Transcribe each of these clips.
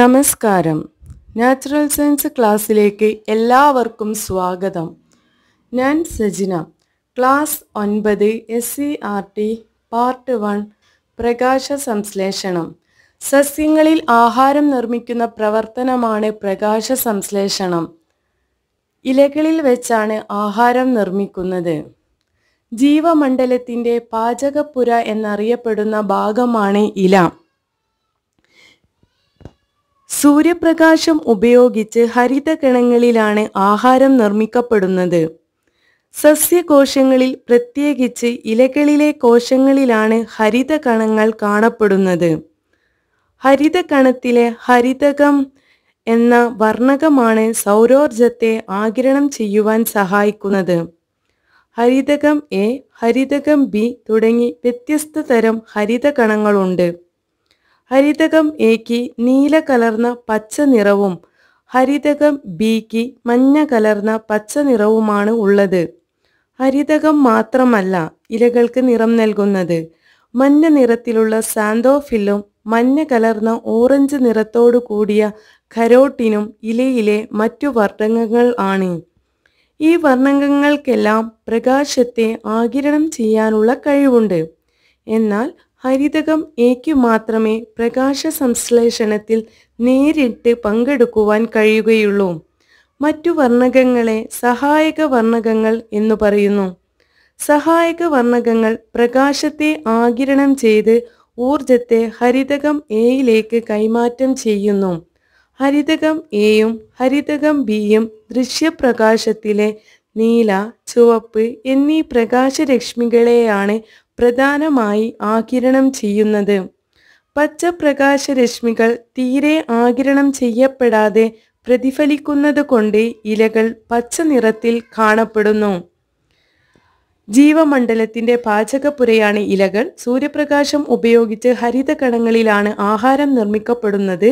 നമസ്കാരം natural science ക്ലാസ്സിലേക്ക് എല്ലാവർക്കും സ്വാഗതം ഞാൻ സജിന ക്ലാസ് ഒൻപത് S C R T part one പ്രകാശ സംശ്ലേഷണം സസ്യങ്ങളിൽ ആഹാരം നിർമ്മിക്കുന്ന പ്രവർത്തനമാണ് പ്രകാശ സംശ്ലേഷണം ഇലകളിൽ വെച്ചാണ് ആഹാരം നിർമ്മിക്കുന്നത് ജീവമണ്ഡലത്തിൻ്റെ പാചകപ്പുര എന്നറിയപ്പെടുന്ന ഭാഗമാണ് ഇല സൂര്യപ്രകാശം ഉപയോഗിച്ച് ഹരിതകണങ്ങളിലാണ് ആഹാരം നിർമ്മിക്കപ്പെടുന്നത് സസ്യകോശങ്ങളിൽ പ്രത്യേകിച്ച് ഇലകളിലെ കോശങ്ങളിലാണ് ഹരിതകണങ്ങൾ കാണപ്പെടുന്നത് ഹരിതകണത്തിലെ ഹരിതകം എന്ന വർണ്ണകമാണ് സൗരോർജത്തെ ആകിരണം ചെയ്യുവാൻ സഹായിക്കുന്നത് ഹരിതകം എ ഹരിതകം ബി തുടങ്ങി വ്യത്യസ്ത തരം ഹരിതകണങ്ങളുണ്ട് ഹരിതകം എക്ക് നീല കലർന്ന പച്ച നിറവും ഹരിതകം ബിക്ക് മഞ്ഞ കലർന്ന പച്ച നിറവുമാണ് ഉള്ളത് ഹരിതകം മാത്രമല്ല ഇലകൾക്ക് നിറം നൽകുന്നത് മഞ്ഞ നിറത്തിലുള്ള സാന്തോഫില്ലും മഞ്ഞ കലർന്ന ഓറഞ്ച് നിറത്തോടു കൂടിയ കരോട്ടിനും ഇലയിലെ മറ്റു വർണ്ണങ്ങൾ ആണ് ഈ വർണ്ണങ്ങൾക്കെല്ലാം പ്രകാശത്തെ ആകിരണം ചെയ്യാനുള്ള കഴിവുണ്ട് എന്നാൽ ഹരിതകം എയ്ക്കു മാത്രമേ പ്രകാശ സംശ്ലേഷണത്തിൽ നേരിട്ട് പങ്കെടുക്കുവാൻ കഴിയുകയുള്ളൂ മറ്റു വർണ്ണകങ്ങളെ സഹായക വർണ്ണകങ്ങൾ എന്ന് പറയുന്നു സഹായക വർണ്ണകങ്ങൾ പ്രകാശത്തെ ആകിരണം ചെയ്ത് ഊർജത്തെ ഹരിതകം എയിലേക്ക് കൈമാറ്റം ചെയ്യുന്നു ഹരിതകം എയും ഹരിതകം ബിയും ദൃശ്യപ്രകാശത്തിലെ നീല ചുവപ്പ് എന്നീ പ്രകാശരശ്മികളെയാണ് പ്രധാനമായി ആകിരണം ചെയ്യുന്നത് പച്ചപ്രകാശരശ്മികൾ തീരെ ആകിരണം ചെയ്യപ്പെടാതെ പ്രതിഫലിക്കുന്നത് കൊണ്ട് ഇലകൾ പച്ച നിറത്തിൽ കാണപ്പെടുന്നു ജീവമണ്ഡലത്തിന്റെ പാചകപ്പുരയാണ് ഇലകൾ സൂര്യപ്രകാശം ഉപയോഗിച്ച് ഹരിതകണങ്ങളിലാണ് ആഹാരം നിർമ്മിക്കപ്പെടുന്നത്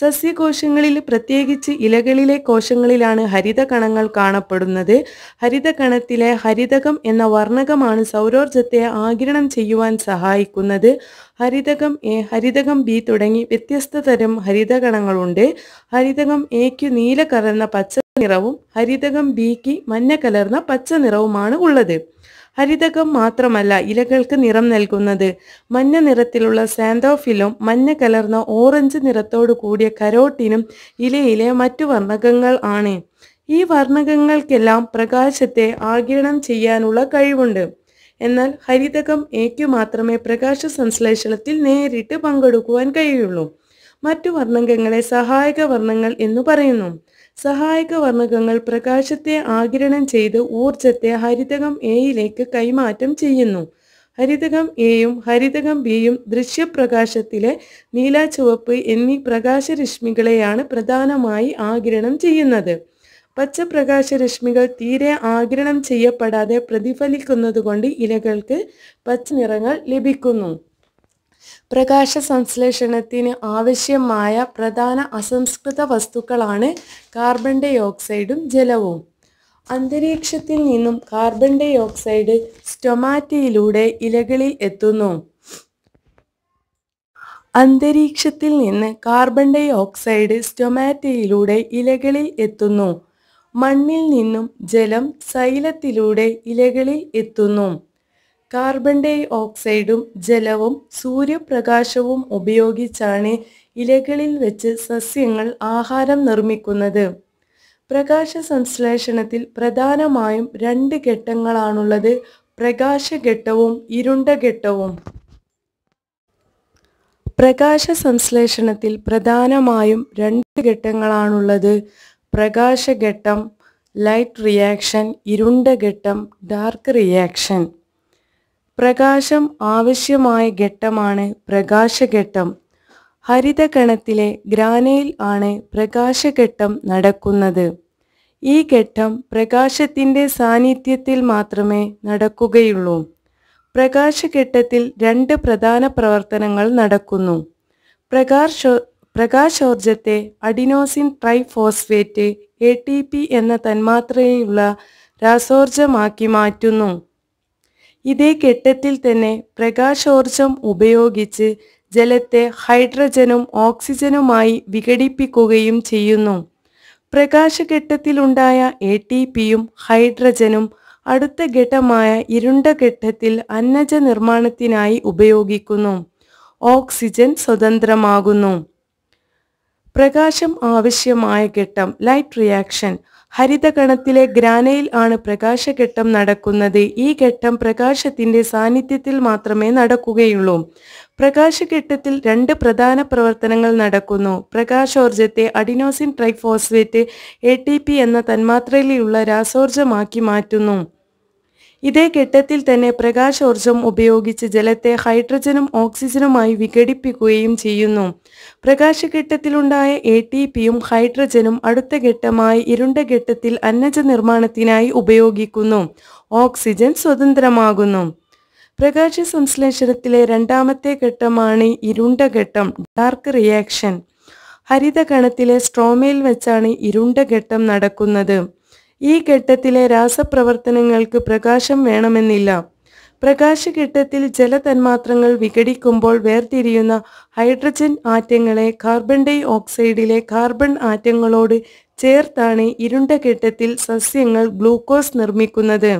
സസ്യകോശങ്ങളിൽ പ്രത്യേകിച്ച് ഇലകളിലെ കോശങ്ങളിലാണ് ഹരിതകണങ്ങൾ കാണപ്പെടുന്നത് ഹരിതകണത്തിലെ ഹരിതകം എന്ന വർണ്ണകമാണ് സൗരോർജത്തെ ആഗിരണം ചെയ്യുവാൻ സഹായിക്കുന്നത് ഹരിതകം എ ഹരിതകം ബി തുടങ്ങി വ്യത്യസ്ത തരം ഹരിതകണങ്ങളുണ്ട് ഹരിതകം എക്ക് നീല കലർന്ന പച്ച നിറവും ഹരിതകം ബിക്ക് മഞ്ഞ കലർന്ന പച്ച നിറവുമാണ് ഉള്ളത് ഹരിതകം മാത്രമല്ല ഇലകൾക്ക് നിറം നൽകുന്നത് മഞ്ഞ നിറത്തിലുള്ള സാന്തോഫിലും മഞ്ഞ കലർന്ന ഓറഞ്ച് നിറത്തോടു കൂടിയ കരോട്ടിനും ഇലയിലെ മറ്റു വർണ്ണകങ്ങൾ ആണ് ഈ വർണ്ണകങ്ങൾക്കെല്ലാം പ്രകാശത്തെ ആഗിരണം ചെയ്യാനുള്ള കഴിവുണ്ട് എന്നാൽ ഹരിതകം എക്ക് മാത്രമേ പ്രകാശ സംശ്ലേഷണത്തിൽ നേരിട്ട് പങ്കെടുക്കുവാൻ കഴിയുള്ളൂ മറ്റു വർണ്ണകങ്ങളെ സഹായക വർണ്ണങ്ങൾ എന്നു പറയുന്നു സഹായക വർണ്ണകങ്ങൾ പ്രകാശത്തെ ആകിരണം ചെയ്ത് ഊർജത്തെ ഹരിതകം എയിലേക്ക് കൈമാറ്റം ചെയ്യുന്നു ഹരിതകം എയും ഹരിതകം ബിയും ദൃശ്യപ്രകാശത്തിലെ നീല ചുവപ്പ് എന്നീ പ്രകാശരശ്മികളെയാണ് പ്രധാനമായി ആകിരണം ചെയ്യുന്നത് പച്ച പ്രകാശരശ്മികൾ തീരെ ആകിരണം ചെയ്യപ്പെടാതെ പ്രതിഫലിക്കുന്നതുകൊണ്ട് ഇലകൾക്ക് പച്ച നിറങ്ങൾ ലഭിക്കുന്നു പ്രകാശ സംശ്ലേഷണത്തിന് ആവശ്യമായ പ്രധാന അസംസ്കൃത വസ്തുക്കളാണ് കാർബൺ ഡൈ ഓക്സൈഡും ജലവും അന്തരീക്ഷത്തിൽ നിന്നും കാർബൺ ഡൈ ഓക്സൈഡ് സ്റ്റൊമാറ്റയിലൂടെ ഇലകളിൽ എത്തുന്നു അന്തരീക്ഷത്തിൽ നിന്ന് കാർബൺ ഡൈ ഓക്സൈഡ് സ്റ്റൊമാറ്റയിലൂടെ ഇലകളിൽ എത്തുന്നു മണ്ണിൽ നിന്നും ജലം സൈലത്തിലൂടെ ഇലകളിൽ എത്തുന്നു കാർബൺ ഡൈ ഓക്സൈഡും ജലവും സൂര്യപ്രകാശവും ഉപയോഗിച്ചാണ് ഇലകളിൽ വെച്ച് സസ്യങ്ങൾ ആഹാരം നിർമ്മിക്കുന്നത് പ്രകാശ സംശ്ലേഷണത്തിൽ പ്രധാനമായും രണ്ട് ഘട്ടങ്ങളാണുള്ളത് പ്രകാശഘട്ടവും ഇരുണ്ട ഘട്ടവും പ്രകാശ സംശ്ലേഷണത്തിൽ പ്രധാനമായും രണ്ട് ഘട്ടങ്ങളാണുള്ളത് പ്രകാശഘട്ടം ലൈറ്റ് റിയാക്ഷൻ ഇരുണ്ട ഘട്ടം ഡാർക്ക് റിയാക്ഷൻ പ്രകാശം ആവശ്യമായ ഘട്ടമാണ് പ്രകാശഘട്ടം ഹരിതകണത്തിലെ ഗ്രാനയിൽ ആണ് പ്രകാശഘട്ടം നടക്കുന്നത് ഈ ഘട്ടം പ്രകാശത്തിൻ്റെ സാന്നിധ്യത്തിൽ മാത്രമേ നടക്കുകയുള്ളൂ പ്രകാശഘട്ടത്തിൽ രണ്ട് പ്രധാന പ്രവർത്തനങ്ങൾ നടക്കുന്നു പ്രകാശോ പ്രകാശോർജത്തെ adenosine triphosphate A T P എന്ന തന്മാത്രയുള്ള രാസോർജമാക്കി മാറ്റുന്നു ഇതേ കെട്ടത്തിൽ തന്നെ പ്രകാശോർജം ഉപയോഗിച്ച് ജലത്തെ ഹൈഡ്രജനും ഓക്സിജനുമായി വിഘടിപ്പിക്കുകയും ചെയ്യുന്നു പ്രകാശഘട്ടത്തിലുണ്ടായ എ ടി പിയും ഹൈഡ്രജനും അടുത്ത ഘട്ടമായ ഇരുണ്ട ഘട്ടത്തിൽ അന്നജ നിർമ്മാണത്തിനായി ഉപയോഗിക്കുന്നു ഓക്സിജൻ സ്വതന്ത്രമാകുന്നു പ്രകാശം ആവശ്യമായ ഘട്ടം ലൈറ്റ് റിയാക്ഷൻ ഹരിതഗണത്തിലെ ഗ്രാനയിൽ ആണ് പ്രകാശഘട്ടം നടക്കുന്നത് ഈ ഘട്ടം പ്രകാശത്തിന്റെ സാന്നിധ്യത്തിൽ മാത്രമേ നടക്കുകയുള്ളൂ പ്രകാശഘട്ടത്തിൽ രണ്ട് പ്രധാന പ്രവർത്തനങ്ങൾ നടക്കുന്നു പ്രകാശോർജത്തെ adenosine triphosphate A T P എന്ന തന്മാത്രയിലുള്ള രാസോർജമാക്കി മാറ്റുന്നു ഇതേ ഘട്ടത്തിൽ തന്നെ പ്രകാശോർജം ഉപയോഗിച്ച് ജലത്തെ ഹൈഡ്രജനും ഓക്സിജനുമായി വിഘടിപ്പിക്കുകയും ചെയ്യുന്നു പ്രകാശഘട്ടത്തിലുണ്ടായ എ ടി പിയും ഹൈഡ്രജനും അടുത്ത ഘട്ടമായി ഇരുണ്ട ഘട്ടത്തിൽ അന്നജ നിർമ്മാണത്തിനായി ഉപയോഗിക്കുന്നു ഓക്സിജൻ സ്വതന്ത്രമാകുന്നു പ്രകാശ സംശ്ലേഷണത്തിലെ രണ്ടാമത്തെ ഘട്ടമാണ് ഇരുണ്ട ഘട്ടം ഡാർക്ക് റിയാക്ഷൻ ഹരിതകണത്തിലെ സ്ട്രോമയിൽ വെച്ചാണ് ഇരുണ്ട ഘട്ടം നടക്കുന്നത് ഈ ഘട്ടത്തിലെ രാസപ്രവർത്തനങ്ങൾക്ക് പ്രകാശം വേണമെന്നില്ല പ്രകാശഘട്ടത്തിൽ ജലതന്മാത്രങ്ങൾ വിഘടിക്കുമ്പോൾ വേർതിരിയുന്ന ഹൈഡ്രജൻ ആറ്റങ്ങളെ കാർബൺ ഡൈ ഓക്സൈഡിലെ കാർബൺ ആറ്റങ്ങളോട് ചേർത്താണ് ഇരുണ്ട ഘട്ടത്തിൽ സസ്യങ്ങൾ ഗ്ലൂക്കോസ് നിർമ്മിക്കുന്നത്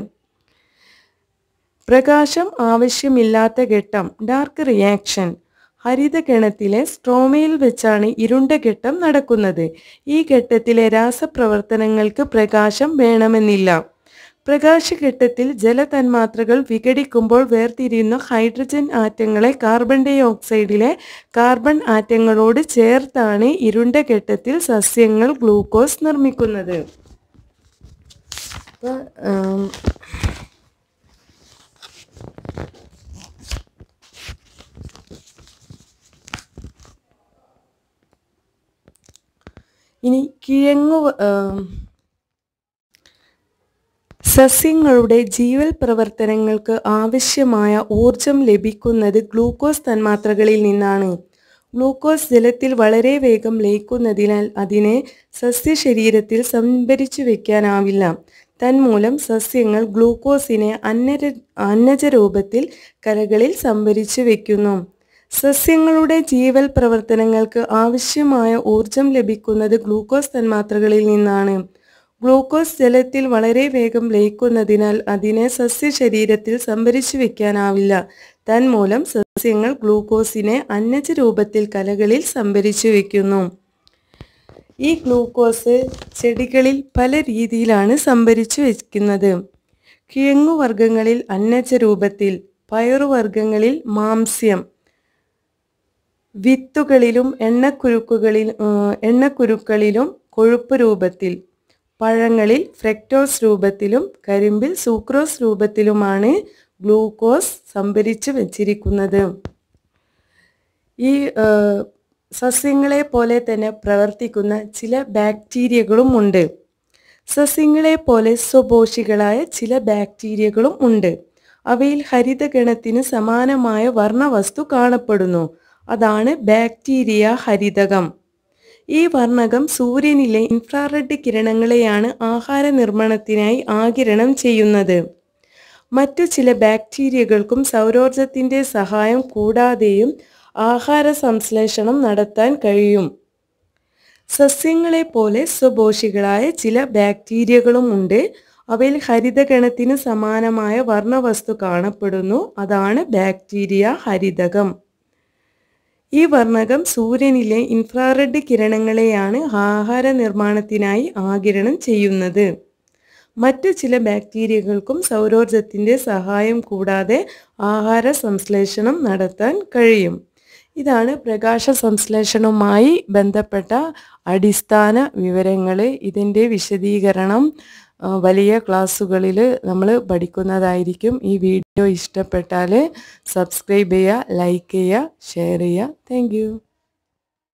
പ്രകാശം ആവശ്യമില്ലാത്ത ഘട്ടം ഡാർക്ക് റിയാക്ഷൻ ഹരിതഗണത്തിലെ സ്ട്രോമയിൽ വെച്ചാണ് ഇരുണ്ട ഘട്ടം നടക്കുന്നത് ഈ ഘട്ടത്തിലെ രാസപ്രവർത്തനങ്ങൾക്ക് പ്രകാശം വേണമെന്നില്ല പ്രകാശഘട്ടത്തിൽ ജലതന്മാത്രകൾ വിഘടിക്കുമ്പോൾ വേർതിരിയുന്ന ഹൈഡ്രജൻ ആറ്റങ്ങളെ കാർബൺ ഡൈ ഓക്സൈഡിലെ കാർബൺ ആറ്റങ്ങളോട് ചേർത്താണ് ഇരുണ്ട ഘട്ടത്തിൽ സസ്യങ്ങൾ ഗ്ലൂക്കോസ് നിർമ്മിക്കുന്നത് ഇനി കിഴങ്ങു സസ്യങ്ങളുടെ ജീവൽ പ്രവർത്തനങ്ങൾക്ക് ആവശ്യമായ ഊർജം ലഭിക്കുന്നത് ഗ്ലൂക്കോസ് തന്മാത്രകളിൽ നിന്നാണ് ഗ്ലൂക്കോസ് ജലത്തിൽ വളരെ വേഗം ലയിക്കുന്നതിനാൽ അതിനെ സസ്യശരീരത്തിൽ സംഭരിച്ചു വയ്ക്കാനാവില്ല തന്മൂലം സസ്യങ്ങൾ ഗ്ലൂക്കോസിനെ അന്നര അന്നജ രൂപത്തിൽ കരകളിൽ സംഭരിച്ചു വയ്ക്കുന്നു സസ്യങ്ങളുടെ ജീവൽ പ്രവർത്തനങ്ങൾക്ക് ആവശ്യമായ ഊർജം ലഭിക്കുന്നത് ഗ്ലൂക്കോസ് തന്മാത്രകളിൽ നിന്നാണ് ഗ്ലൂക്കോസ് ജലത്തിൽ വളരെ വേഗം ലയിക്കുന്നതിനാൽ അതിനെ സസ്യശരീരത്തിൽ സംഭരിച്ചു വയ്ക്കാനാവില്ല തന്മൂലം സസ്യങ്ങൾ ഗ്ലൂക്കോസിനെ അന്നജ രൂപത്തിൽ കലകളിൽ സംഭരിച്ചു വയ്ക്കുന്നു ഈ ഗ്ലൂക്കോസ് ചെടികളിൽ പല രീതിയിലാണ് സംഭരിച്ചു വയ്ക്കുന്നത് കിഴങ്ങുവർഗ്ഗങ്ങളിൽ അന്നജ രൂപത്തിൽ പയറുവർഗ്ഗങ്ങളിൽ മാംസ്യം വിത്തുകളിലും എണ്ണക്കുരുക്കുകളിൽ എണ്ണക്കുരുക്കളിലും കൊഴുപ്പ് രൂപത്തിൽ പഴങ്ങളിൽ ഫ്രക്ടോസ് രൂപത്തിലും കരിമ്പിൽ സൂക്രോസ് രൂപത്തിലുമാണ് ഗ്ലൂക്കോസ് സംഭരിച്ചു വച്ചിരിക്കുന്നത് ഈ സസ്യങ്ങളെ പോലെ തന്നെ പ്രവർത്തിക്കുന്ന ചില ബാക്ടീരിയകളും ഉണ്ട് സസ്യങ്ങളെ പോലെ സ്വപോഷികളായ ചില ബാക്ടീരിയകളും ഉണ്ട് അവയിൽ ഹരിതഗണത്തിന് സമാനമായ വർണ്ണവസ്തു കാണപ്പെടുന്നു അതാണ് ബാക്ടീരിയ ഹരിതകം ഈ വർണ്ണകം സൂര്യനിലെ ഇൻഫ്രാറെഡ് കിരണങ്ങളെയാണ് ആഹാര നിർമ്മാണത്തിനായി ആകിരണം ചെയ്യുന്നത് മറ്റു ചില ബാക്ടീരിയകൾക്കും സൗരോർജത്തിൻ്റെ സഹായം കൂടാതെയും ആഹാര സംശ്ലേഷണം നടത്താൻ കഴിയും സസ്യങ്ങളെ പോലെ സ്വപോഷികളായ ചില ബാക്ടീരിയകളും ഉണ്ട് അവയിൽ ഹരിതഗണത്തിന് സമാനമായ വർണ്ണവസ്തു കാണപ്പെടുന്നു അതാണ് ബാക്ടീരിയ ഹരിതകം ഈ വർണ്ണകം സൂര്യനിലെ ഇൻഫ്രാറെഡ് കിരണങ്ങളെയാണ് ആഹാര നിർമ്മാണത്തിനായി ആകിരണം ചെയ്യുന്നത് മറ്റു ചില ബാക്ടീരിയകൾക്കും സൗരോർജത്തിൻ്റെ സഹായം കൂടാതെ ആഹാര സംശ്ലേഷണം നടത്താൻ കഴിയും ഇതാണ് പ്രകാശ സംശ്ലേഷണവുമായി ബന്ധപ്പെട്ട അടിസ്ഥാന വിവരങ്ങൾ ഇതിൻ്റെ വിശദീകരണം വലിയ ക്ലാസ്സുകളിൽ നമ്മൾ പഠിക്കുന്നതായിരിക്കും ഈ വീഡിയോ ഇഷ്ടപ്പെട്ടാൽ സബ്സ്ക്രൈബ് ചെയ്യുക ലൈക്ക് ചെയ്യുക ഷെയർ ചെയ്യുക താങ്ക്